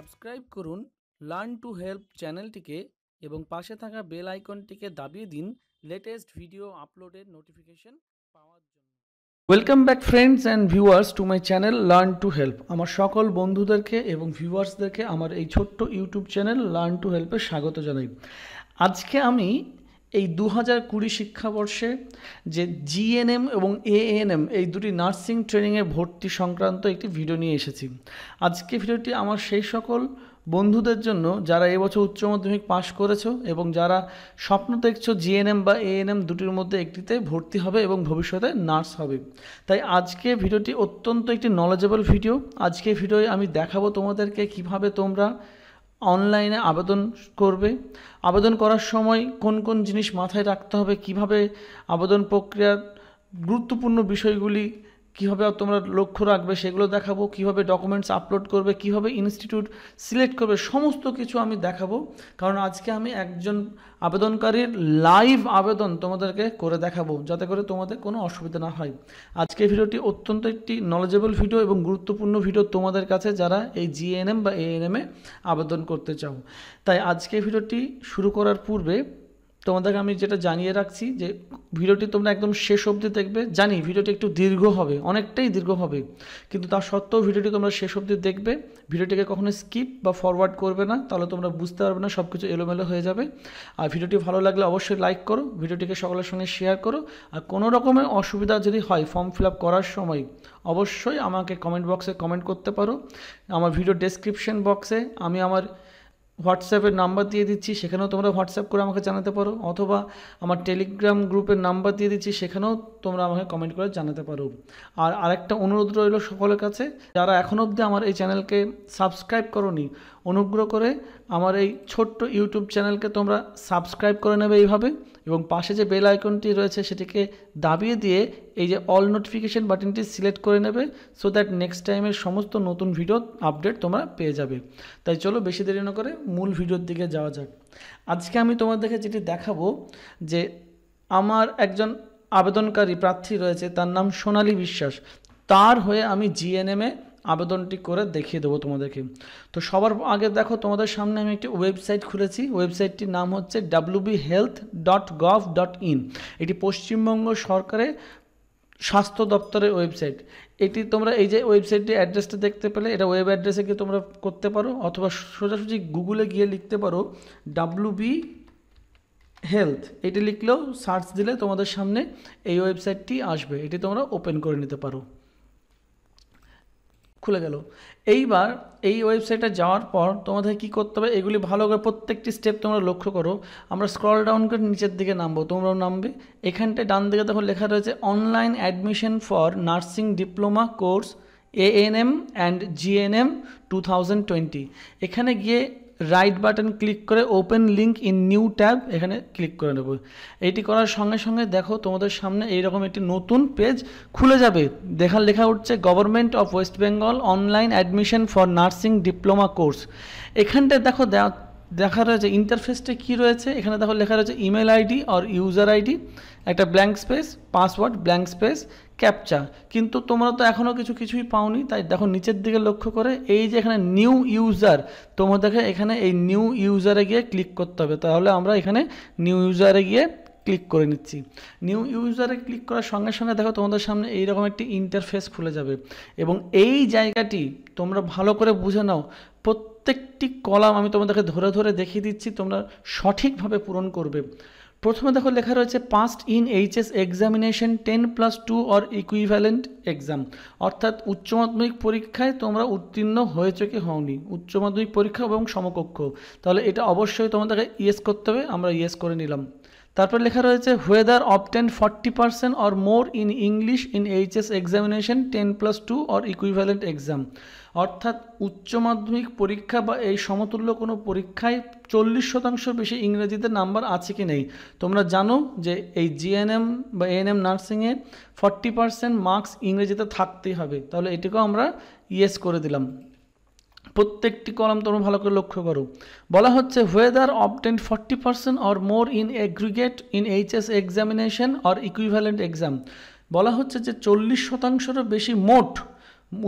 subscribe করুন learn to help চ্যানেলটিকে এবং পাশে থাকা বেল আইকনটিকে দাবিয়ে দিন লেটেস্ট ভিডিও আপলোডের নোটিফিকেশন পাওয়ার জন্য welcome back friends and viewers to my channel Learn to Help আমার সকল বন্ধুদেরকে এবং ভিউয়ার্সদেরকে আমার এই ছোট্ট ইউটিউব চ্যানেল লার্ন টু হেল্পে স্বাগত জানাই আজকে আমি এই দু হাজার কুড়ি শিক্ষাবর্ষে যে জিএনএম এবং এএনএম এই দুটি নার্সিং ট্রেনিংয়ে ভর্তি সংক্রান্ত একটি ভিডিও নিয়ে এসেছি আজকে ভিডিওটি আমার সেই সকল বন্ধুদের জন্য যারা এবছর উচ্চ মাধ্যমিক পাশ করেছো এবং যারা স্বপ্ন দেখছো জিএনএম বা এএনএম দুটির মধ্যে একটিতে ভর্তি হবে এবং ভবিষ্যতে নার্স হবে তাই আজকে ভিডিওটি অত্যন্ত একটি নলেজেবল ভিডিও আজকে ভিডিও আমি দেখাবো তোমাদেরকে কিভাবে তোমরা অনলাইনে আবেদন করবে আবেদন করার সময় কোন কোন জিনিস মাথায় রাখতে হবে কিভাবে আবেদন প্রক্রিয়ার গুরুত্বপূর্ণ বিষয়গুলি কীভাবে তোমরা লক্ষ্য রাখবে সেগুলো দেখাবো কীভাবে ডকুমেন্টস আপলোড করবে কীভাবে ইনস্টিটিউট সিলেক্ট করবে সমস্ত কিছু আমি দেখাবো কারণ আজকে আমি একজন আবেদনকারীর লাইভ আবেদন তোমাদেরকে করে দেখাবো যাতে করে তোমাদের কোনো অসুবিধা না হয় আজকে ভিডিওটি অত্যন্ত একটি নলেজেবল ভিডিও এবং গুরুত্বপূর্ণ ভিডিও তোমাদের কাছে যারা এই জিএনএম বা এএনএমে আবেদন করতে চাও তাই আজকে ভিডিওটি শুরু করার পূর্বে তোমাদেরকে আমি যেটা জানিয়ে রাখছি যে ভিডিওটি তোমরা একদম শেষ অবধি দেখবে জানি ভিডিওটি একটু দীর্ঘ হবে অনেকটাই দীর্ঘ হবে কিন্তু তা সত্ত্বেও ভিডিওটি তোমরা শেষ অবধি দেখবে ভিডিওটিকে কখনো স্কিপ বা ফরওয়ার্ড করবে না তাহলে তোমরা বুঝতে পারবে না সব কিছু এলোমেলো হয়ে যাবে আর ভিডিওটি ভালো লাগলে অবশ্যই লাইক করো ভিডিওটিকে সকলের সঙ্গে শেয়ার করো আর কোনো রকমের অসুবিধা যদি হয় ফর্ম ফিল আপ করার সময় অবশ্যই আমাকে কমেন্ট বক্সে কমেন্ট করতে পারো আমার ভিডিও ডেসক্রিপশন বক্সে আমি আমার হোয়াটসঅ্যাপের নাম্বার দিয়ে দিচ্ছি সেখানেও তোমরা হোয়াটসঅ্যাপ করে আমাকে জানাতে পারো অথবা আমার টেলিগ্রাম গ্রুপের নাম্বার দিয়ে দিচ্ছি সেখানেও তোমরা আমাকে কমেন্ট করে জানাতে পারো আর আরেকটা অনুরোধ রইল সকলের কাছে যারা এখনও অবধি আমার এই চ্যানেলকে সাবস্ক্রাইব করনি অনুগ্রহ করে আমার এই ছোট্ট ইউটিউব চ্যানেলকে তোমরা সাবস্ক্রাইব করে নেবে এইভাবে এবং পাশে যে বেল আইকনটি রয়েছে সেটিকে দাবিয়ে দিয়ে এই যে অল নোটিফিকেশান বাটনটি সিলেক্ট করে নেবে সো দ্যাট নেক্সট টাইমের সমস্ত নতুন ভিডিও আপডেট তোমরা পেয়ে যাবে তাই চলো বেশি দেরি না করে মূল ভিডিওর দিকে যাওয়া যাক আজকে আমি তোমাদেরকে যেটি দেখাবো যে আমার একজন আবেদনকারী প্রার্থী রয়েছে তার নাম সোনালী বিশ্বাস তার হয়ে আমি জিএনএমে আবেদনটি করে দেখিয়ে দেবো তোমাদেরকে তো সবার আগে দেখো তোমাদের সামনে আমি একটি ওয়েবসাইট খুলেছি ওয়েবসাইটটির নাম হচ্ছে WB health dot gov dot in এটি পশ্চিমবঙ্গ সরকারের স্বাস্থ্য দপ্তরের ওয়েবসাইট এটি তোমরা এই যে ওয়েবসাইটটি অ্যাড্রেসটা দেখতে পেলে এটা ওয়েব অ্যাড্রেসে গিয়ে তোমরা করতে পারো অথবা সোজাসুজি গুগলে গিয়ে লিখতে পারো ডাব্লিউবি হেলথ এটি লিখলেও সার্চ দিলে তোমাদের সামনে এই ওয়েবসাইটটি আসবে এটি তোমরা ওপেন করে নিতে পারো খুলে গেল এইবার এই ওয়েবসাইটে যাওয়ার পর তোমাদের কি করতে হবে এগুলি ভালো করে প্রত্যেকটি স্টেপ তোমরা লক্ষ্য করো আমরা স্ক্রল ডাউন করে নিচের দিকে নামবো তোমরাও নামবে এখানটায় ডান দিকে তখন লেখা রয়েছে online admission for nursing diploma course ANM and GNM two thousand twenty এখানে গিয়ে রাইট বাটন ক্লিক করে open link in new tab এখানে ক্লিক করে নেব এটি করার সঙ্গে সঙ্গে দেখো তোমাদের সামনে এইরকম একটি নতুন পেজ খুলে যাবে দেখা লেখা উঠছে government of West Bengal online admission for nursing diploma course এখানটায় দেখো দেখা রয়েছে ইন্টারফেসটা কি রয়েছে এখানে দেখো লেখা রয়েছে ইমেল আইডি আর ইউজার আইডি একটা blank space password blank space captcha কিন্তু তোমরা তো এখনও কিছু কিছুই পাওনি তাই দেখো নিচের দিকে লক্ষ্য করে এই যে এখানে নিউ ইউজার তোমাদেরকে এখানে এই নিউ ইউজারে গিয়ে ক্লিক করতে হবে তাহলে আমরা এখানে নিউ ইউজারে গিয়ে ক্লিক করে নিচ্ছি নিউ ইউজারে ক্লিক করার সঙ্গে সঙ্গে দেখো তোমাদের সামনে এইরকম একটি ইন্টারফেস খুলে যাবে এবং এই জায়গাটি তোমরা ভালো করে বুঝে নাও প্রত্যেকটি কলাম আমি তোমাদেরকে ধরে ধরে দেখিয়ে দিচ্ছি তোমরা সঠিকভাবে পূরণ করবে প্রথমে দেখো লেখা রয়েছে past in HS examination ten plus two or equivalent exam অর্থাৎ উচ্চ মাধ্যমিক পরীক্ষায় তোমরা উত্তীর্ণ হয়েছে কি হওনি উচ্চ মাধ্যমিক পরীক্ষা এবং সমকক্ষ তাহলে এটা অবশ্যই তোমাদেরকে ইয়েস করতে হবে আমরা ইয়েস করে নিলাম তারপর লেখা রয়েছে whether obtain forty percent or more in English in HS examination ten plus two or equivalent exam অর্থাৎ উচ্চ মাধ্যমিক পরীক্ষা বা এই সমতুল্য কোনো পরীক্ষায় চল্লিশ শতাংশ বেশি ইংরেজিতে নাম্বার আছে কি নেই তোমরা জানো যে এই জিএনএম বা এএনএম নার্সিংয়ে ফর্টি পারসেন্ট মার্কস ইংরেজিতে থাকতেই হবে তাহলে এটিকেও আমরা ইয়েস করে দিলাম প্রত্যেকটি কলম তোমরা ভালো করে লক্ষ্য করো বলা হচ্ছে whether obtain forty percent or more in aggregate in HS examination or equivalent exam বলা হচ্ছে যে চল্লিশ শতাংশেরও বেশি মোট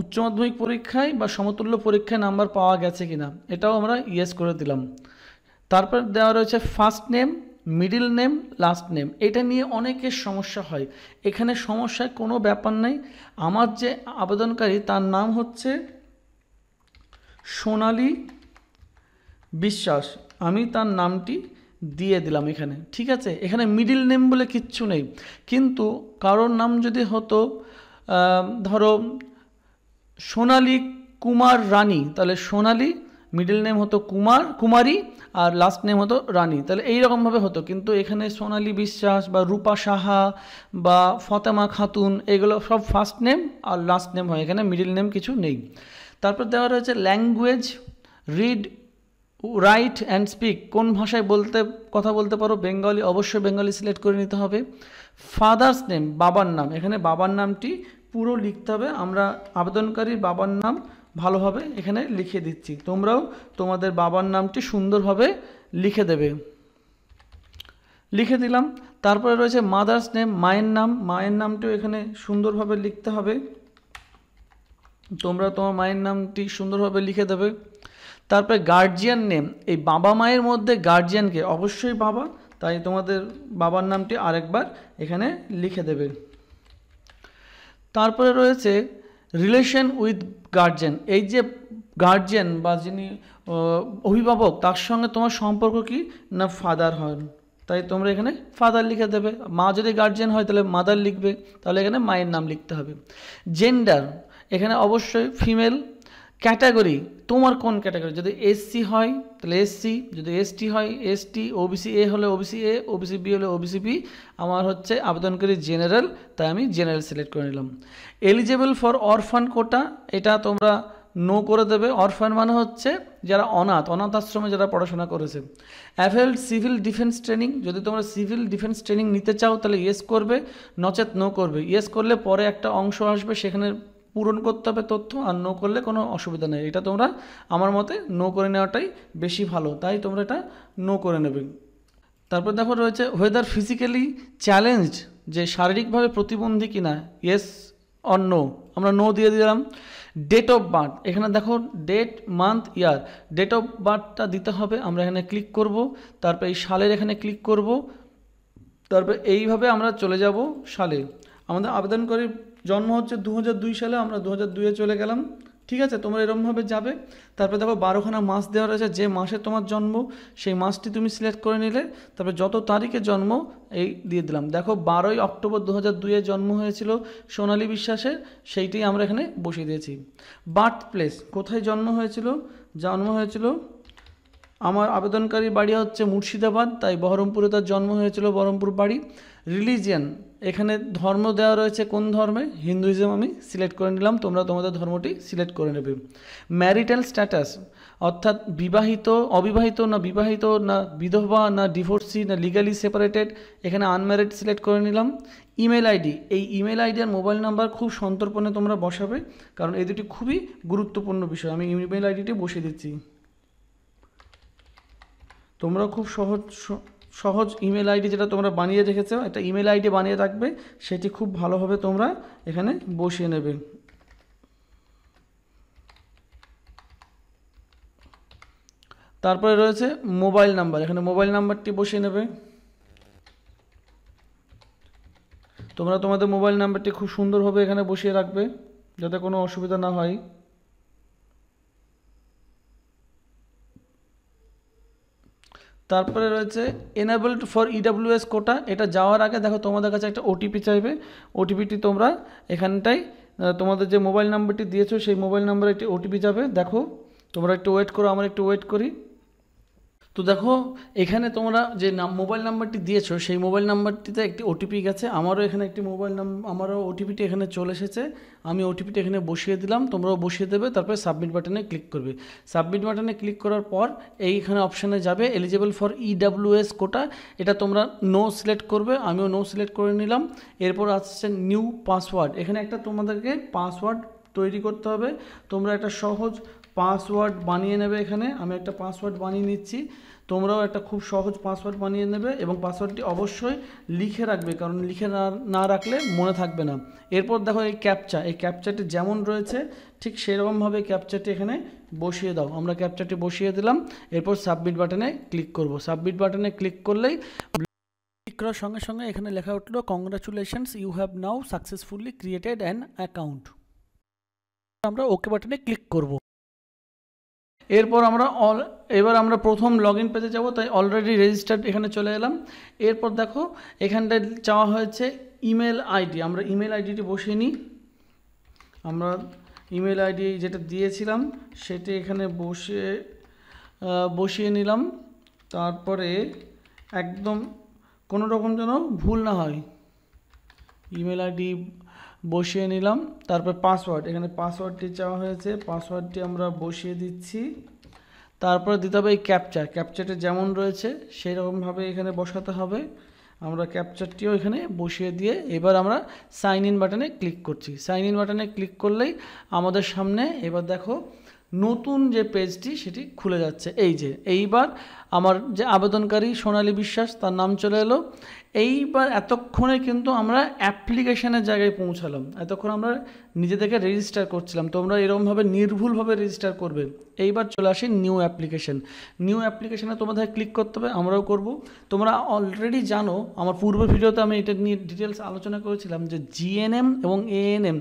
উচ্চ মাধ্যমিক পরীক্ষায় বা সমতুল্য পরীক্ষায় নাম্বার পাওয়া গেছে কিনা এটাও আমরা ইয়েস করে দিলাম তারপর দেওয়া রয়েছে first name middle name last name এটা নিয়ে অনেকের সমস্যা হয় এখানে সমস্যায় কোনো ব্যাপার নাই আমার যে আবেদনকারী তার নাম হচ্ছে সোনালি বিশ্বাস আমি তার নামটি দিয়ে দিলাম এখানে ঠিক আছে এখানে মিডিল নেম বলে কিচ্ছু নেই কিন্তু কারোর নাম যদি হতো ধরো সোনালী কুমার রানী তাহলে সোনালী মিডল নেম হতো কুমার কুমারী আর লাস্ট নেম হতো রানী তাহলে এইরকমভাবে হতো কিন্তু এখানে সোনালী বিশ্বাস বা রূপা সাহা বা ফতেমা খাতুন এগুলো সব ফার্স্ট নেম আর লাস্ট নেম হয় এখানে মিডল নেম কিছু নেই তারপর দেওয়া রয়েছে language read write and speak কোন ভাষায় বলতে কথা বলতে পারো বেঙ্গলি অবশ্যই বেঙ্গলি সিলেক্ট করে নিতে হবে ফাদার্স নেম বাবার নাম এখানে বাবার নামটি পুরো লিখতে হবে আমরা আবেদনকারীর বাবার নাম ভালোভাবে এখানে লিখে দিচ্ছি তোমরাও তোমাদের বাবার নামটি সুন্দরভাবে লিখে দেবে লিখে দিলাম তারপরে রয়েছে মাদার্স নেম মায়ের নাম মায়ের নামটিও এখানে সুন্দরভাবে লিখতে হবে তোমরা তোমার মায়ের নামটি সুন্দরভাবে লিখে দেবে তারপরে গার্জিয়ান নেম এই বাবা মায়ের মধ্যে গার্জিয়ানকে অবশ্যই বাবা তাই তোমাদের বাবার নামটি আরেকবার এখানে লিখে দেবে তারপরে রয়েছে রিলেশন উইথ গার্জেন এই যে গার্জেন বা যিনি অভিভাবক তার সঙ্গে তোমার সম্পর্ক কি না ফাদার হন তাই তোমরা এখানে ফাদার লিখে দেবে মা যদি গার্জেন হয় তাহলে মাদার লিখবে তাহলে এখানে মায়ের নাম লিখতে হবে জেন্ডার এখানে অবশ্যই ফিমেল ক্যাটাগরি তোমার কোন ক্যাটাগরি যদি এসসি হয় তাহলে এসসি যদি এসটি হয় এসটি ওবিসি এ হলে ওবিসি এ ওবিসি বি হলে ওবিসি বি আমার হচ্ছে আবেদনকারী জেনারেল তাই আমি জেনারেল সিলেক্ট করে নিলাম এলিজেবল ফর অরফান কোটা এটা তোমরা নো করে দেবে অরফান মানে হচ্ছে যারা অনাথ অনাথ আশ্রমে যারা পড়াশোনা করেছে অ্যাভেল্ড সিভিল ডিফেন্স ট্রেনিং যদি তোমরা সিভিল ডিফেন্স ট্রেনিং নিতে চাও তাহলে ইয়েস করবে নচেত নো করবে ইয়েস করলে পরে একটা অংশ আসবে সেখানে পূরণ করতে হবে তথ্য আর নো করলে কোনো অসুবিধা নেই এটা তোমরা আমার মতে নো করে নেওয়াটাই বেশি ভালো তাই তোমরা এটা নো করে নেবে তারপর দেখো রয়েছে ওয়েদার ফিজিক্যালি চ্যালেঞ্জড যে শারীরিকভাবে প্রতিবন্ধী কিনা ইয়েস অর নো আমরা নো দিয়ে দিলাম ডেট অফ বার্থ এখানে দেখো date month year date of বার্থটা দিতে হবে আমরা এখানে ক্লিক করব তারপর এই সালের এখানে ক্লিক করব তারপর এইভাবে আমরা চলে যাব সালে আমাদের আবেদনকারী জন্ম হচ্ছে দু সালে আমরা দু দুয়ে চলে গেলাম ঠিক আছে তোমরা এরমভাবে যাবে তারপরে দেখো বারোখানা মাস দেওয়া রয়েছে যে মাসে তোমার জন্ম সেই মাসটি তুমি সিলেক্ট করে নিলে তারপরে যত তারিখে জন্ম এই দিয়ে দিলাম দেখো বারোই অক্টোবর দু হাজার দুইয়ে জন্ম হয়েছিল সোনালী বিশ্বাসের সেইটি আমরা এখানে বসিয়ে দিয়েছি বার্থ প্লেস কোথায় জন্ম হয়েছিল জন্ম হয়েছিল আমার আবেদনকারী বাড়ি হচ্ছে মুর্শিদাবাদ তাই বহরমপুরে তার জন্ম হয়েছিল বহরমপুর বাড়ি রিলিজিয়ান এখানে ধর্ম দেওয়া রয়েছে কোন ধর্মে হিন্দুইজম আমি সিলেক্ট করে নিলাম তোমরা তোমাদের ধর্মটি সিলেক্ট করে নেবে ম্যারিটাল স্ট্যাটাস অর্থাৎ বিবাহিত অবিবাহিত না বিবাহিত না বিধবা না ডিভোর্সি না লিগালি সেপারেটেড এখানে আনম্যারিড সিলেক্ট করে নিলাম ইমেল আইডি এই ইমেল আইডি আর মোবাইল নাম্বার খুব সন্তর্পণে তোমরা বসাবে কারণ এই দুটি খুবই গুরুত্বপূর্ণ বিষয় আমি ইমেল আইডিটি বসিয়ে দিচ্ছি তোমরা খুব সহজ সহজ ইমেল আইডি যেটা তোমরা বানিয়ে রেখেছো একটা ইমেল আইডি বানিয়ে রাখবে সেটি খুব ভালোভাবে তোমরা এখানে বসিয়ে নেবে তারপরে রয়েছে মোবাইল নাম্বার এখানে মোবাইল নাম্বারটি বসিয়ে নেবে তোমরা তোমাদের মোবাইল নাম্বারটি খুব সুন্দরভাবে এখানে বসিয়ে রাখবে যাতে কোনো অসুবিধা না হয় তারপরে রয়েছে এনাবলড ফর ইডাব্লিউএস কোটা এটা যাওয়ার আগে দেখো তোমাদের কাছে একটা ওটিপি চাইবে ওটিপিটি তোমরা এখানটাই তোমাদের যে মোবাইল নাম্বারটি দিয়েছো সেই মোবাইল নাম্বারে একটি ওটিপি যাবে দেখো তোমরা একটু ওয়েট করো আমরা একটু ওয়েট করি তো দেখো এখানে তোমরা যে নাম মোবাইল নাম্বারটি দিয়েছো সেই মোবাইল নাম্বারটিতে একটি ওটিপি গেছে আমারও এখানে একটি মোবাইল নাম আমারও ওটিপিটি এখানে চলে এসেছে আমি ওটিপিটি এখানে বসিয়ে দিলাম তোমরাও বসিয়ে দেবে তারপরে সাবমিট বাটনে ক্লিক করবে সাবমিট বাটনে ক্লিক করার পর এইখানে অপশানে যাবে এলিজেবল ফর ইডাব্লিউএস কোটা এটা তোমরা নো সিলেক্ট করবে আমিও নো সিলেক্ট করে নিলাম এরপর আসছে নিউ পাসওয়ার্ড এখানে একটা তোমাদেরকে পাসওয়ার্ড তৈরি করতে হবে তোমরা একটা সহজ পাসওয়ার্ড বানিয়ে নেবে এখানে আমি একটা পাসওয়ার্ড বানিয়ে নিচ্ছি তোমরাও একটা খুব সহজ পাসওয়ার্ড বানিয়ে নেবে এবং পাসওয়ার্ডটি অবশ্যই লিখে রাখবে কারণ লিখে না রাখলে মনে থাকবে না এরপর দেখো এই ক্যাপচা এই ক্যাপচাটি যেমন রয়েছে ঠিক সেরকমভাবে ক্যাপচাটি এখানে বসিয়ে দাও আমরা ক্যাপচাটি বসিয়ে দিলাম এরপর সাবমিট বাটনে ক্লিক করব সাবমিট বাটনে ক্লিক করলেই ক্লিক করার সঙ্গে সঙ্গে এখানে লেখা উঠলো congratulations you have now successfully created an account আমরা ওকে বাটনে ক্লিক করব এরপর আমরা অল এবার আমরা প্রথম লগ ইন পেজে যাবো তাই অলরেডি রেজিস্টার্ড এখানে চলে এলাম এরপর দেখো এখানটায় চাওয়া হয়েছে ইমেল আইডি আমরা ইমেল আইডিটি বসিয়ে নিই আমরা ইমেল আইডি যেটা দিয়েছিলাম সেটি এখানে বসে বসিয়ে নিলাম তারপরে একদম কোনো রকম যেন ভুল না হয় ইমেল আইডি বসিয়ে নিলাম তারপর পাসওয়ার্ড এখানে পাসওয়ার্ডটি চাওয়া হয়েছে পাসওয়ার্ডটি আমরা বসিয়ে দিচ্ছি তারপরে দিতে হবে এই ক্যাপচার ক্যাপচারটা যেমন রয়েছে সেই রকমভাবে এখানে বসাতে হবে আমরা ক্যাপচারটিও এখানে বসিয়ে দিয়ে এবার আমরা সাইন ইন বাটনে ক্লিক করছি সাইন ইন বাটনে ক্লিক করলেই আমাদের সামনে এবার দেখো নতুন যে পেজটি সেটি খুলে যাচ্ছে এই যে এইবার আমার যে আবেদনকারী সোনালী বিশ্বাস তার নাম চলে এলো এইবার এতক্ষণে কিন্তু আমরা অ্যাপ্লিকেশানের জায়গায় পৌঁছালাম এতক্ষণ আমরা নিজে থেকে রেজিস্টার করছিলাম তোমরা এরকমভাবে নির্ভুলভাবে রেজিস্টার করবে এইবার চলে আসি নিউ অ্যাপ্লিকেশান নিউ অ্যাপ্লিকেশানে তোমাদের ক্লিক করতে হবে আমরাও করব তোমরা অলরেডি জানো আমার পূর্ব ভিডিওতে আমি এটা নিয়ে ডিটেলস আলোচনা করেছিলাম যে জিএনএম এবং এএনএম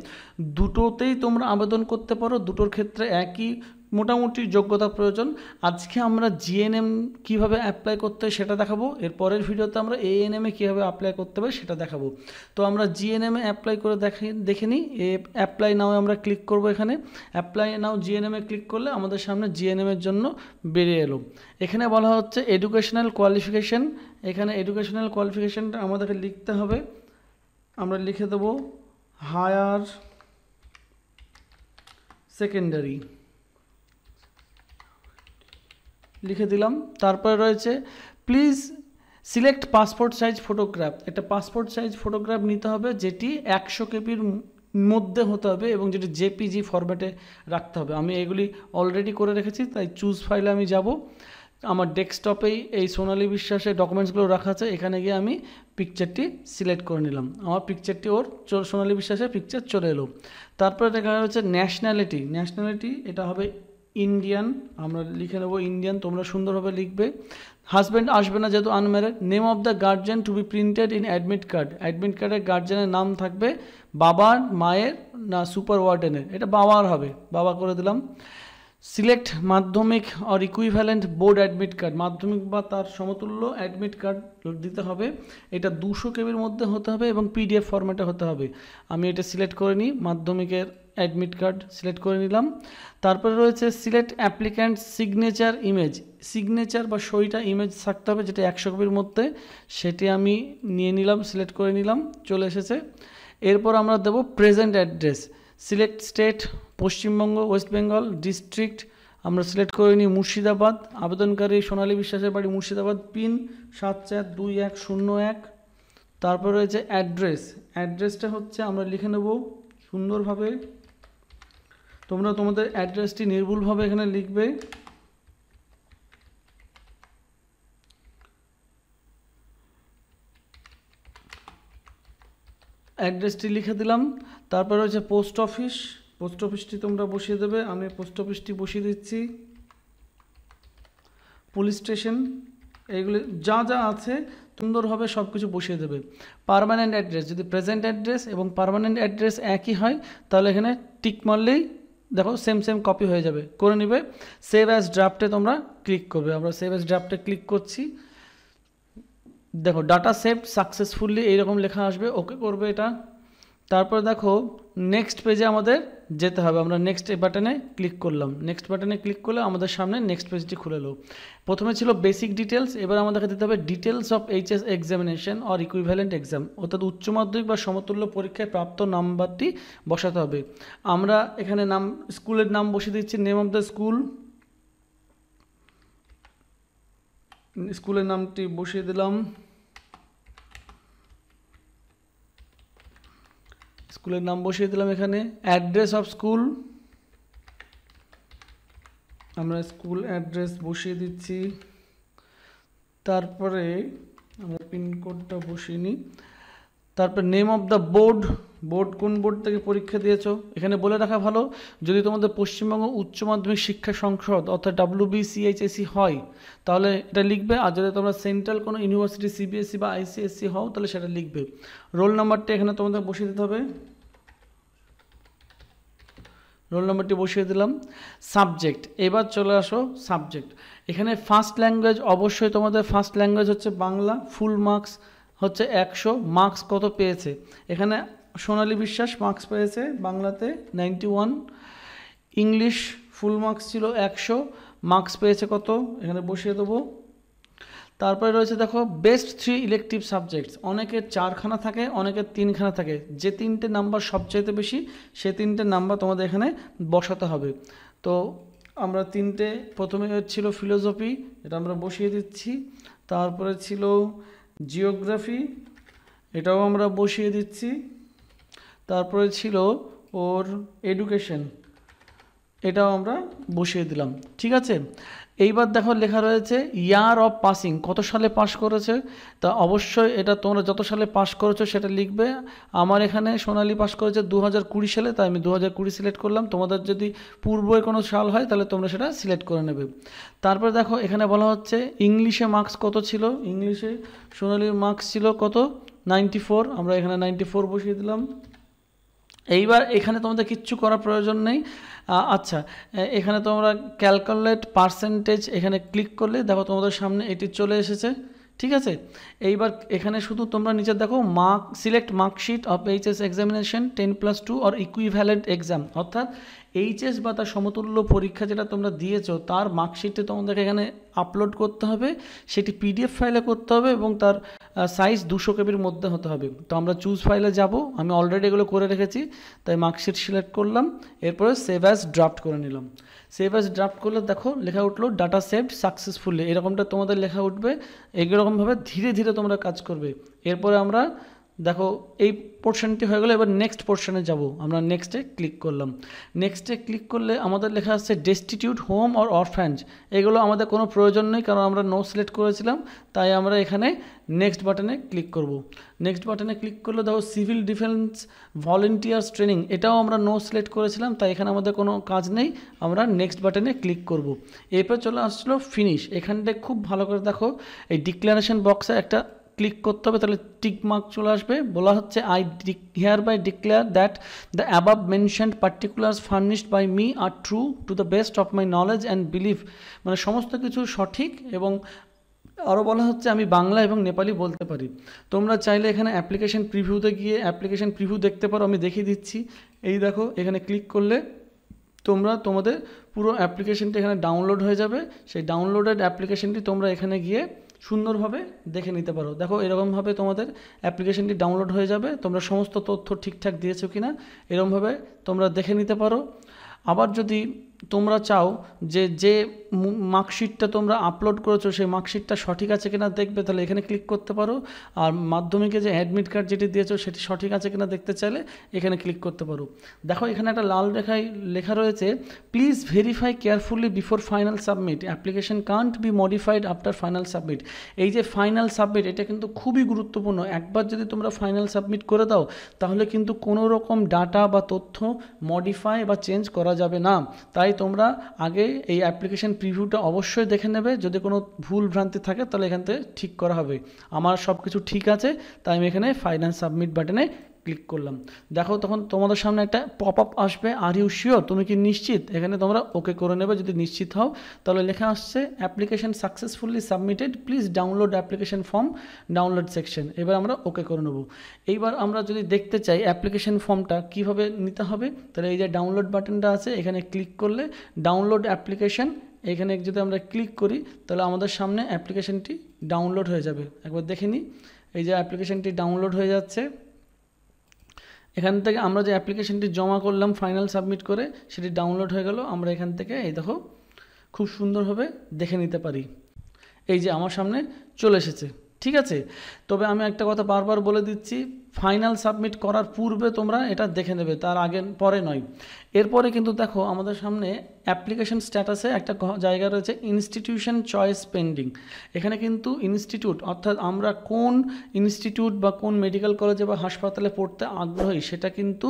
দুটোতেই তোমরা আবেদন করতে পারো দুটোর ক্ষেত্রে একই মোটামুটি যোগ্যতা প্রয়োজন আজকে আমরা জিএনএম কীভাবে অ্যাপ্লাই করতে হয় সেটা দেখাবো এর পরের ভিডিওতে আমরা এএনএমে কীভাবে অ্যাপ্লাই করতে হবে সেটা দেখাবো তো আমরা জিএনএমে অ্যাপ্লাই করে দেখে দেখে নিই অ্যাপ্লাই নাও আমরা ক্লিক করব এখানে অ্যাপ্লাই নাও জিএনএমে ক্লিক করলে আমাদের সামনে জিএনএমের জন্য বেরিয়ে এলো এখানে বলা হচ্ছে এডুকেশনাল কোয়ালিফিকেশান এখানে এডুকেশনাল কোয়ালিফিকেশানটা আমাদেরকে লিখতে হবে আমরা লিখে দেবো হায়ার সেকেন্ডারি লিখে দিলাম তারপরে রয়েছে please select passport size photograph একটা পাসপোর্ট সাইজ ফটোগ্রাফ নিতে হবে যেটি একশো কেপির মধ্যে হতে হবে এবং যেটি জেপিজি ফরম্যাটে রাখতে হবে আমি এগুলি অলরেডি করে রেখেছি তাই চুজ ফাইলে আমি যাব আমার ডেস্কটপেই এই সোনালী বিশ্বাসের ডকুমেন্টসগুলো রাখা আছে এখানে গিয়ে আমি পিকচারটি সিলেক্ট করে নিলাম আমার পিকচারটি ওর সোনালী বিশ্বাসের পিকচার চলে এলো তারপরে দেখা হচ্ছে ন্যাশনালিটি ন্যাশনালিটি এটা হবে ইন্ডিয়ান আমরা লিখে নেবো ইন্ডিয়ান তোমরা সুন্দরভাবে লিখবে হাজব্যান্ড আসবে না যেহেতু unmarried name of the guardian to be printed in admit card admit কার্ডের গার্জেনের নাম থাকবে বাবার মায়ের না সুপার ওয়ার্ডেনের এটা বাবার হবে বাবা করে দিলাম সিলেক্ট মাধ্যমিক or equivalent board admit card মাধ্যমিক বা তার সমতুল্য অ্যাডমিট কার্ড দিতে হবে এটা দুশো কেবির মধ্যে হতে হবে এবং পিডিএফ ফরম্যাটে হতে হবে আমি এটা সিলেক্ট করে নিই মাধ্যমিকের অ্যাডমিট কার্ড সিলেক্ট করে নিলাম তারপরে রয়েছে select applicant signature image signature বা সইটা ইমেজ থাকতে হবে যেটা একশো কপির মধ্যে সেটি আমি নিয়ে নিলাম সিলেক্ট করে নিলাম চলে এসেছে এরপর আমরা দেব present address select state Paschimbanga West Bengal district আমরা সিলেক্ট করে নিই মুর্শিদাবাদ আবেদনকারী সোনালী বিশ্বাসের বাড়ি মুর্শিদাবাদ পিন সাত চার দুই এক শূন্য এক তারপর রয়েছে অ্যাড্রেস অ্যাড্রেসটা হচ্ছে আমরা লিখে নেব সুন্দরভাবে তোমরা তোমাদের অ্যাড্রেসটি নির্ভুলভাবে এখানে লিখবে অ্যাড্রেসটি লিখে দিলাম তারপরে হচ্ছে পোস্ট অফিস পোস্ট অফিসটি তোমরা বসিয়ে দেবে আমি পোস্ট অফিসটি বসিয়ে দিচ্ছি পুলিশ স্টেশন এইগুলি যা যা আছে সুন্দরভাবে সব কিছু বসিয়ে দেবে পারমানেন্ট অ্যাড্রেস যদি প্রেজেন্ট অ্যাড্রেস এবং পারমানেন্ট অ্যাড্রেস একই হয় তাহলে এখানে টিক মারলেই দেখো সেম সেম কপি হয়ে যাবে করে নেবে সেভ অ্যাজ ড্রাফটে তোমরা ক্লিক করবে আমরা সেভ অ্যাজ ড্রাফটে ক্লিক করছি দেখো ডাটা সেভ সাকসেসফুলি এইরকম লেখা আসবে ওকে করবে এটা তারপর দেখো নেক্সট পেজে আমাদের যেতে হবে আমরা নেক্সট বাটনে ক্লিক করলাম নেক্সট বাটনে ক্লিক করলে আমাদের সামনে নেক্সট পেজটি খুলে লো প্রথমে ছিল বেসিক ডিটেলস এবার আমাদেরকে দিতে হবে details of HS examination or equivalent exam অর্থাৎ উচ্চ মাধ্যমিক বা সমতুল্য পরীক্ষায় প্রাপ্ত নাম্বারটি বসাতে হবে আমরা এখানে নাম স্কুলের নাম বসে দিচ্ছি নেম অফ দ্য স্কুল স্কুলের নামটি বসিয়ে দিলাম স্কুলের নাম বসিয়ে দিলাম এখানে অ্যাড্রেস অফ স্কুল আমরা স্কুল অ্যাড্রেস বসিয়ে দিচ্ছি তারপরে আমরা পিনকোডটা বসিয়ে নিই তারপর name of the board board কোন বোর্ড থেকে পরীক্ষা দিয়েছ এখানে বলে রাখা ভালো যদি তোমাদের পশ্চিমবঙ্গ উচ্চ মাধ্যমিক শিক্ষা সংসদ অর্থাৎ ডাব্লিউ বিসিএইচএসি হয় তাহলে এটা লিখবে আর যদি তোমরা সেন্ট্রাল কোনো ইউনিভার্সিটি সিবিএসসি e বা আইসিএসসি e হও তাহলে সেটা লিখবে রোল নাম্বারটা এখানে তোমাদের বসিয়ে দিতে হবে রোল নম্বরটি বসিয়ে দিলাম সাবজেক্ট এবার চলে আসো সাবজেক্ট এখানে ফার্স্ট ল্যাঙ্গুয়েজ অবশ্যই তোমাদের ফার্স্ট ল্যাঙ্গুয়েজ হচ্ছে বাংলা ফুল মার্কস হচ্ছে একশো মার্কস কত পেয়েছে এখানে সোনালী বিশ্বাস মার্কস পেয়েছে বাংলাতে ninety one English full marks ছিল একশো মার্কস পেয়েছে কত এখানে বসিয়ে দেবো তারপরে রয়েছে দেখো বেস্ট থ্রি ইলেকটিভ সাবজেক্টস অনেকের চারখানা থাকে অনেকের তিনখানা থাকে যে তিনটে নাম্বার সবচাইতে বেশি সে তিনটে নাম্বার তোমাদের এখানে বসাতে হবে তো আমরা তিনটে প্রথমে ছিল ফিলোসফি এটা আমরা বসিয়ে দিচ্ছি তারপরে ছিল জিওগ্রাফি এটাও আমরা বসিয়ে দিচ্ছি তারপরে ছিল ওর এডুকেশন এটাও আমরা বসিয়ে দিলাম ঠিক আছে এইবার দেখো লেখা রয়েছে ইয়ার অফ পাসিং কত সালে পাশ করেছে তা অবশ্যই এটা তোমরা যত সালে পাশ করেছো সেটা লিখবে আমার এখানে সোনালি পাশ করেছে দু হাজার কুড়ি সালে তাই আমি দু হাজার কুড়ি সিলেক্ট করলাম তোমাদের যদি পূর্বে কোনো সাল হয় তাহলে তোমরা সেটা সিলেক্ট করে নেবে তারপর দেখো এখানে বলা হচ্ছে ইংলিশে মার্কস কত ছিল ইংলিশে সোনালির মার্কস ছিল কত নাইনটি ফোর আমরা এখানে নাইনটি ফোর বসিয়ে দিলাম এইবার এখানে তোমাদের কিচ্ছু করার প্রয়োজন নেই আচ্ছা এখানে তোমরা ক্যালকুলেট পার্সেন্টেজ এখানে ক্লিক করলে দেখো তোমাদের সামনে এটি চলে এসেছে ঠিক আছে এইবার এখানে শুধু তোমরা নিচে দেখো mark select marksheet of HS examination ten plus two or equivalent exam অর্থাৎ এইচএস বা তার সমতুল্য পরীক্ষা যেটা তোমরা দিয়েছো তার মার্কশিটটি তোমাদেরকে এখানে আপলোড করতে হবে সেটি পিডিএফ ফাইলে করতে হবে এবং তার সাইজ দুশো কেবির মধ্যে হতে হবে তো আমরা চুজ ফাইলে যাব আমি অলরেডি এগুলো করে রেখেছি তাই মার্কশিট সিলেক্ট করলাম এরপরে সেভ অ্যাজ ড্রাফট করে নিলাম সেভ অ্যাজ ড্রাফট করলে দেখো লেখা উঠলো ডাটা সেভ সাকসেসফুলি এরকমটা তোমাদের লেখা উঠবে এরকমভাবে ধীরে ধীরে তোমরা কাজ করবে এরপরে আমরা দেখো এই পোর্শনটি হয়ে গেলে এবার নেক্সট পোর্শনে যাব আমরা নেক্সটে ক্লিক করলাম নেক্সটে ক্লিক করলে আমাদের লেখা আছে ডেস্টিটিউট হোম অর অরফ্যান্স এগুলো আমাদের কোনো প্রয়োজন নেই কারণ আমরা নো সিলেক্ট করেছিলাম তাই আমরা এখানে নেক্সট বাটনে ক্লিক করব নেক্সট বাটনে ক্লিক করলে দেখো সিভিল ডিফেন্স ভলেন্টিয়ার্স ট্রেনিং এটাও আমরা নো সিলেক্ট করেছিলাম তাই এখানে আমাদের কোনো কাজ নেই আমরা নেক্সট বাটনে ক্লিক করব এরপর চলে আসলো ফিনিশ এখানটায় খুব ভালো করে দেখো এই ডিক্লারেশন বক্সে একটা ক্লিক করতে হবে তাহলে টিক মার্ক চলে আসবে বলা হচ্ছে I hereby declare that the above mentioned particulars furnished by me are true to the best of my knowledge and believe মানে সমস্ত কিছু সঠিক এবং আরও বলা হচ্ছে আমি বাংলা এবং নেপালি বলতে পারি তোমরা চাইলে এখানে অ্যাপ্লিকেশন প্রিভিউতে গিয়ে অ্যাপ্লিকেশন প্রিভিউ দেখতে পারো আমি দেখিয়ে দিচ্ছি এই দেখো এখানে ক্লিক করলে তোমরা তোমাদের পুরো অ্যাপ্লিকেশানটি এখানে ডাউনলোড হয়ে যাবে সেই ডাউনলোডেড অ্যাপ্লিকেশনটি তোমরা এখানে গিয়ে সুন্দরভাবে দেখে নিতে পারো দেখো এরকমভাবে তোমাদের অ্যাপ্লিকেশনটি ডাউনলোড হয়ে যাবে তোমরা সমস্ত তথ্য ঠিকঠাক দিয়েছো কি না এরকমভাবে তোমরা দেখে নিতে পারো আবার যদি তোমরা চাও যে যে মার্কশিটটা তোমরা আপলোড করেছো সেই মার্কশিটটা সঠিক আছে কিনা দেখবে তাহলে এখানে ক্লিক করতে পারো আর মাধ্যমিকে যে অ্যাডমিট কার্ড যেটি দিয়েছো সেটি সঠিক আছে কিনা দেখতে চাইলে এখানে ক্লিক করতে পারো দেখো এখানে একটা লাল রেখায় লেখা রয়েছে please verify carefully before final submit application can't be modified after final submit এই যে ফাইনাল সাবমিট এটা কিন্তু খুবই গুরুত্বপূর্ণ একবার যদি তোমরা ফাইনাল সাবমিট করে দাও তাহলে কিন্তু কোনো রকম ডাটা বা তথ্য মডিফাই বা চেঞ্জ করা যাবে না তাই তোমরা আগে এই অ্যাপ্লিকেশন প্রিভিউটা অবশ্যই দেখে নেবে যদি কোনো ভুল ভ্রান্তি থাকে তাহলে এখান থেকে ঠিক করা হবে আমার সব কিছু ঠিক আছে তাই আমি এখানে ফাইনাল সাবমিট বাটনে ক্লিক করলাম দেখো তখন তোমাদের সামনে একটা পপ আপ আসবে আর ইউ শিওর তুমি কি নিশ্চিত এখানে তোমরা ওকে করে নেবে যদি নিশ্চিত হও তাহলে লেখা আসছে application successfully submitted please download application form download section এবার আমরা ওকে করে নেব এইবার আমরা যদি দেখতে চাই অ্যাপ্লিকেশান ফর্মটা কিভাবে নিতে হবে তাহলে এই যে ডাউনলোড বাটনটা আছে এখানে ক্লিক করলে ডাউনলোড অ্যাপ্লিকেশান এখানে যদি আমরা ক্লিক করি তাহলে আমাদের সামনে অ্যাপ্লিকেশনটি ডাউনলোড হয়ে যাবে একবার দেখে নিই এই যে অ্যাপ্লিকেশনটি ডাউনলোড হয়ে যাচ্ছে এখান থেকে আমরা যে অ্যাপ্লিকেশনটি জমা করলাম ফাইনাল সাবমিট করে সেটি ডাউনলোড হয়ে গেল আমরা এখান থেকে এই দেখো খুব সুন্দরভাবে দেখে নিতে পারি এই যে আমার সামনে চলে এসেছে ঠিক আছে তবে আমি একটা কথা বারবার বলে দিচ্ছি ফাইনাল সাবমিট করার পূর্বে তোমরা এটা দেখে নেবে তার আগে পরে নয় এরপরে কিন্তু দেখো আমাদের সামনে অ্যাপ্লিকেশন স্ট্যাটাসে একটা জায়গা রয়েছে ইনস্টিটিউশন চয়েস পেন্ডিং এখানে কিন্তু ইনস্টিটিউট অর্থাৎ আমরা কোন ইনস্টিটিউট বা কোন মেডিকেল কলেজে বা হাসপাতালে পড়তে আগ্রহী সেটা কিন্তু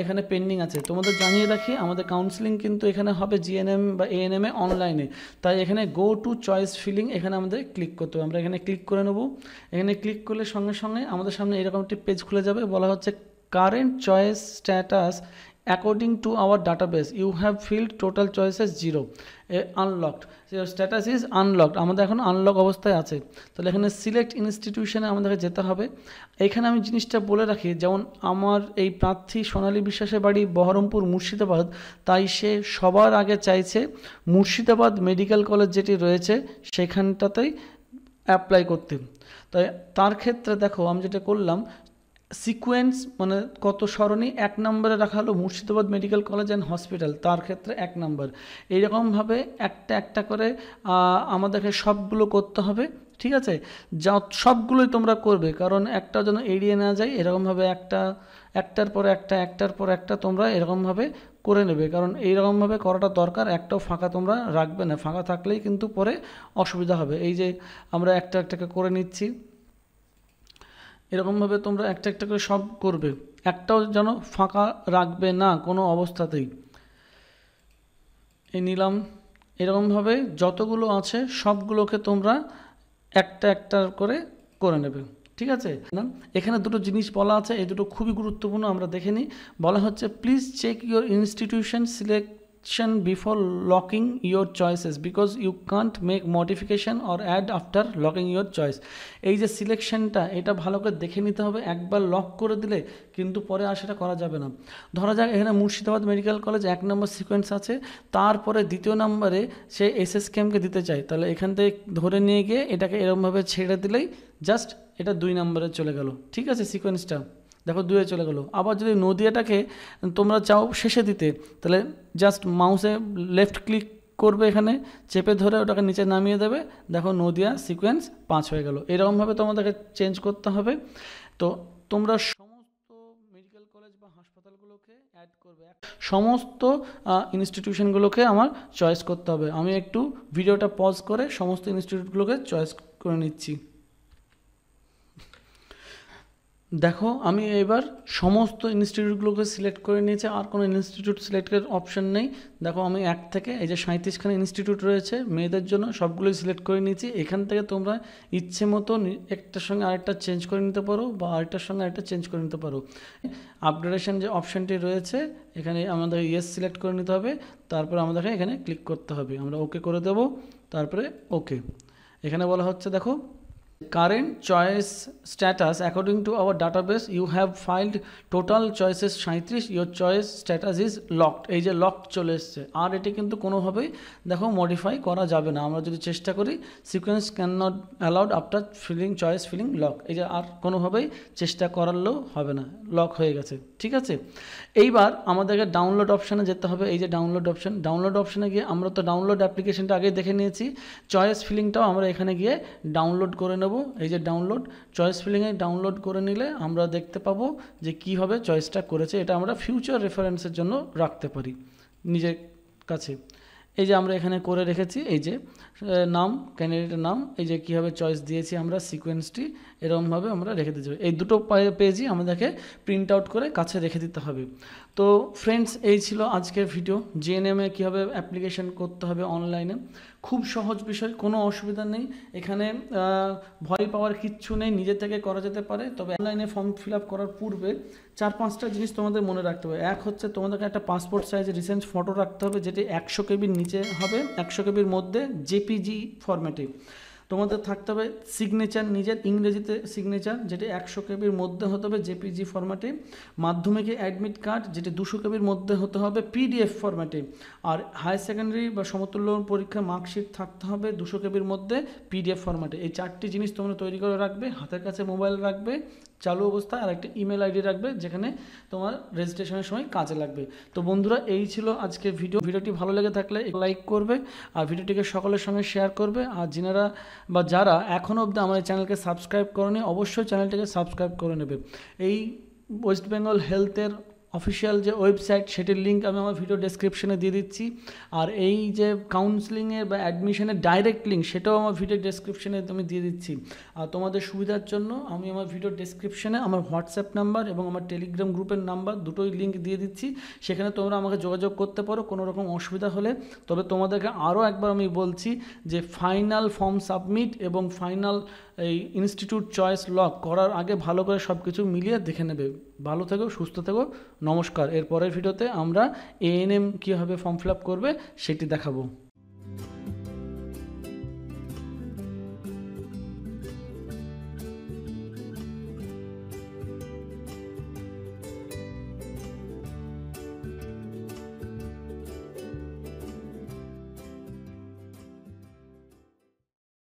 এখানে পেন্ডিং আছে তোমাদের জানিয়ে রাখি আমাদের কাউন্সিলিং কিন্তু এখানে হবে জিএনএম বা এএনএম এ অনলাইনে তাই এখানে গো টু চয়েস ফিলিং এখানে আমাদের ক্লিক করতে হবে আমরা এখানে ক্লিক করে নেব এখানে ক্লিক করলে সঙ্গে সঙ্গে আমাদের সামনে এরকম একটি পেজ খুলে যাবে বলা হচ্ছে current choice status according to our database you have filled total choices zero unlocked status is unlocked আমাদের এখন আনলক অবস্থায় আছে তাহলে এখানে সিলেক্ট ইনস্টিটিউশনে আমাদেরকে যেতে হবে এখানে আমি জিনিসটা বলে রাখি যেমন আমার এই প্রার্থী সোনালী বিশ্বাসের বাড়ি বহরমপুর মুর্শিদাবাদ তাই সে সবার আগে চাইছে মুর্শিদাবাদ মেডিকেল কলেজ যেটি রয়েছে সেখানটাতেই অ্যাপ্লাই করতে তাই তার ক্ষেত্রে দেখো আমি যেটা করলাম সিকোয়েন্স মানে কত স্মরণে এক নম্বরে রাখা হলো Murshidabad medical college and hospital তার ক্ষেত্রে এক নম্বর এইরকমভাবে একটা একটা করে আমাদেরকে সবগুলো করতে হবে ঠিক আছে যা সবগুলোই তোমরা করবে কারণ একটা যেন এড়িয়ে না যায় এরকমভাবে একটা একটার পর একটা একটার পর একটা তোমরা এরকমভাবে করে নেবে কারণ এইরকমভাবে করাটা দরকার একটাও ফাঁকা তোমরা রাখবে না ফাঁকা থাকলেই কিন্তু পরে অসুবিধা হবে এই যে আমরা একটা একটাকে করে নিচ্ছি এরকমভাবে তোমরা একটা একটা করে সব করবে একটাও যেন ফাঁকা রাখবে না কোনো অবস্থাতেই এই নিলাম এরকমভাবে যতগুলো আছে সবগুলোকে তোমরা একটা একটা করে করে নেবে ঠিক আছে না এখানে দুটো জিনিস বলা আছে এই দুটো খুবই গুরুত্বপূর্ণ আমরা দেখে নিই বলা হচ্ছে please check your institution select action before locking your choices because you can't make modification or add after locking your choice এই যে সিলেকশনটা এটা ভালো করে দেখে নিতে হবে একবার লক করে দিলে কিন্তু পরে আর সেটা করা যাবে না ধরা যাক এখানে মুর্শিদাবাদ মেডিকেল কলেজ এক নম্বর সিকোয়েন্স আছে তারপরে দ্বিতীয় নম্বরে সে এস এস কেমকে দিতে চায় তাহলে এখান থেকে ধরে নিয়ে গিয়ে এটাকে এরকমভাবে ছেড়ে দিলেই জাস্ট এটা দুই নম্বরে চলে গেল ঠিক আছে সিকোয়েন্সটা দেখো দুয়ে চলে গেলো আবার যদি নদিয়াটাকে তোমরা চাও শেষে দিতে তাহলে জাস্ট মাউসে লেফট ক্লিক করবে এখানে চেপে ধরে ওটাকে নিচে নামিয়ে দেবে দেখো নদিয়া সিকোয়েন্স পাঁচ হয়ে গেল এরকমভাবে তোমাদেরকে চেঞ্জ করতে হবে তো তোমরা সমস্ত মেডিকেল কলেজ বা হাসপাতালগুলোকে অ্যাড করবে সমস্ত ইনস্টিটিউশনগুলোকে আমার চয়েস করতে হবে আমি একটু ভিডিওটা পজ করে সমস্ত ইনস্টিটিউটগুলোকে চয়েস করে নিচ্ছি দেখো আমি এবার সমস্ত ইনস্টিটিউটগুলোকে সিলেক্ট করে নিয়েছি আর কোনো ইনস্টিটিউট সিলেক্টের অপশন নেই দেখো আমি এক থেকে এই যে সাঁত্রিশখানা ইনস্টিটিউট রয়েছে মেয়েদের জন্য সবগুলোই সিলেক্ট করে নিয়েছি এখান থেকে তোমরা ইচ্ছে মতো একটার সঙ্গে আরেকটা চেঞ্জ করে নিতে পারো বা আরেকটার সঙ্গে আরেকটা চেঞ্জ করে নিতে পারো আপগ্রেডেশন যে অপশানটি রয়েছে এখানে আমাদের ইয়েস সিলেক্ট করে নিতে হবে তারপর আমাদেরকে এখানে ক্লিক করতে হবে আমরা ওকে করে দেব তারপরে ওকে এখানে বলা হচ্ছে দেখো current choice status according to our database you have filed total choices 37 your choice status is locked এই যে লকড চলে এসছে আর এটি কিন্তু কোনোভাবেই দেখো মডিফাই করা যাবে না আমরা যদি চেষ্টা করি sequence cannot allowed after filling choice filling lock এই যে আর কোনোভাবেই চেষ্টা করালেও হবে না লক হয়ে গেছে ঠিক আছে এইবার আমাদেরকে ডাউনলোড অপশানে যেতে হবে এই যে ডাউনলোড অপশান ডাউনলোড অপশানে গিয়ে আমরা তো ডাউনলোড অ্যাপ্লিকেশনটা আগে দেখে নিয়েছি চয়েস ফিলিংটাও আমরা এখানে গিয়ে ডাউনলোড করে নেব যাব এই যে ডাউনলোড চয়েস ফিলিংয়ে ডাউনলোড করে নিলে আমরা দেখতে পাবো যে কীভাবে চয়েসটা করেছে এটা আমরা ফিউচার রেফারেন্সের জন্য রাখতে পারি নিজের কাছে এই যে আমরা এখানে করে রেখেছি এই যে নাম ক্যান্ডিডেটের নাম এই যে কীভাবে চয়েস দিয়েছি আমরা সিকোয়েন্সটি এরকমভাবে আমরা রেখে দিতে এই দুটো পেজই আমাদেরকে প্রিন্ট আউট করে কাছে রেখে দিতে হবে তো ফ্রেন্ডস এই ছিল আজকের ভিডিও জিএনএমে কীভাবে অ্যাপ্লিকেশন করতে হবে অনলাইনে খুব সহজ বিষয় কোনো অসুবিধা নেই এখানে ভয় পাওয়ার কিচ্ছু নেই নিজে থেকে করা যেতে পারে তবে অনলাইনে ফর্ম ফিল আপ করার পূর্বে চার পাঁচটা জিনিস তোমাদের মনে রাখতে হবে এক হচ্ছে তোমাদেরকে একটা পাসপোর্ট সাইজের রিসেন্ট ফটো রাখতে হবে যেটি একশো কেবির নিচে হবে একশো কেবির মধ্যে জেপিজি ফরম্যাটে তোমাদের থাকতে হবে সিগনেচার নিজের ইংরেজিতে সিগনেচার যেটি একশো কেবির মধ্যে হতে হবে জেপিজি ফরম্যাটে মাধ্যমিকে অ্যাডমিট কার্ড যেটি দুশো কেবির মধ্যে হতে হবে পিডিএফ ফরম্যাটে আর হায়ার সেকেন্ডারি বা সমতুল্য পরীক্ষা মার্কশিট থাকতে হবে দুশো কেবির মধ্যে পিডিএফ ফরম্যাটে এই চারটি জিনিস তোমরা তৈরি করে রাখবে হাতের কাছে মোবাইল রাখবে চালু অবস্থায় আর একটা ইমেল আইডি রাখবে যেখানে তোমার রেজিস্ট্রেশনের সময় কাজে লাগবে তো বন্ধুরা এই ছিল আজকের ভিডিও ভিডিওটি ভালো লেগে থাকলে লাইক করবে আর ভিডিওটিকে সকলের সঙ্গে শেয়ার করবে আর যিনারা বা যারা এখনও অবধি আমার চ্যানেলকে সাবস্ক্রাইব করেনি অবশ্যই চ্যানেলটিকে সাবস্ক্রাইব করে নেবে এই ওয়েস্ট বেঙ্গল হেলথের অফিসিয়াল যে ওয়েবসাইট সেটির লিঙ্ক আমি আমার ভিডিও ডেসক্রিপশনে দিয়ে দিচ্ছি আর এই যে কাউন্সেলিংয়ের বা অ্যাডমিশনের ডাইরেক্ট লিঙ্ক সেটাও আমার ভিডিও ডেসক্রিপশনে তুমি দিয়ে দিচ্ছি আর তোমাদের সুবিধার জন্য আমি আমার ভিডিও ডেসক্রিপশনে আমার হোয়াটসঅ্যাপ নাম্বার এবং আমার টেলিগ্রাম গ্রুপের নাম্বার দুটোই লিঙ্ক দিয়ে দিচ্ছি সেখানে তোমরা আমাকে যোগাযোগ করতে পারো কোনো রকম অসুবিধা হলে তবে তোমাদেরকে আরও একবার আমি বলছি যে ফাইনাল ফর্ম সাবমিট এবং ফাইনাল এই ইনস্টিটিউট চয়েস লক করার আগে ভালো করে সব কিছু মিলিয়ে দেখে নেবে ভালো থেকো সুস্থ থেকো নমস্কার এর পরের ভিডিওতে আমরা এএনএম কীভাবে ফর্ম ফিল আপ করবে সেটি দেখাবো